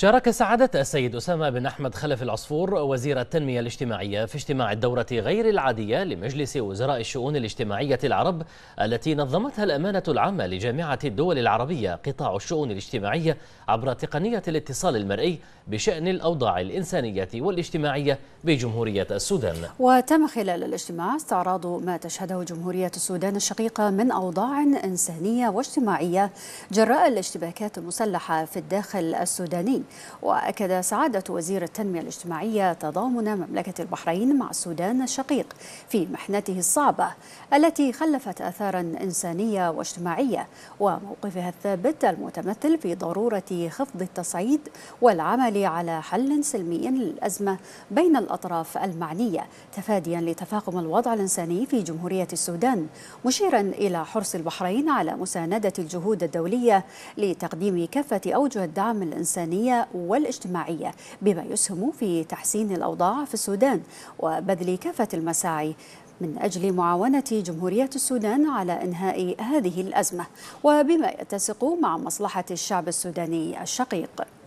شارك سعادة السيد أسامة بن أحمد خلف العصفور وزير التنمية الاجتماعية في اجتماع الدورة غير العادية لمجلس وزراء الشؤون الاجتماعية العرب التي نظمتها الأمانة العامة لجامعة الدول العربية قطاع الشؤون الاجتماعية عبر تقنية الاتصال المرئي بشأن الأوضاع الإنسانية والاجتماعية بجمهورية السودان وتم خلال الاجتماع استعراض ما تشهده جمهورية السودان الشقيقة من أوضاع إنسانية واجتماعية جراء الاشتباكات المسلحة في الداخل السوداني وأكد سعادة وزير التنمية الاجتماعية تضامن مملكة البحرين مع السودان الشقيق في محنته الصعبة التي خلفت آثارا إنسانية واجتماعية وموقفها الثابت المتمثل في ضرورة خفض التصعيد والعمل على حل سلمي للأزمة بين الأطراف المعنية تفاديا لتفاقم الوضع الإنساني في جمهورية السودان مشيرا إلى حرص البحرين على مساندة الجهود الدولية لتقديم كافة أوجه الدعم الإنسانية الاقتصاديه والاجتماعية بما يسهم في تحسين الأوضاع في السودان وبذل كافة المساعي من أجل معاونة جمهورية السودان على إنهاء هذه الأزمة وبما يتسق مع مصلحة الشعب السوداني الشقيق